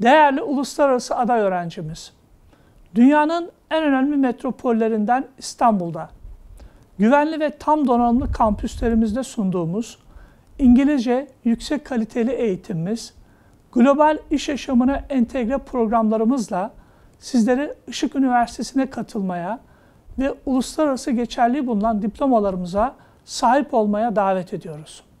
değerli uluslararası aday öğrencimiz, dünyanın en önemli metropollerinden İstanbul'da, güvenli ve tam donanımlı kampüslerimizde sunduğumuz İngilizce yüksek kaliteli eğitimimiz, global iş yaşamına entegre programlarımızla sizleri Işık Üniversitesi'ne katılmaya ve uluslararası geçerli bulunan diplomalarımıza sahip olmaya davet ediyoruz.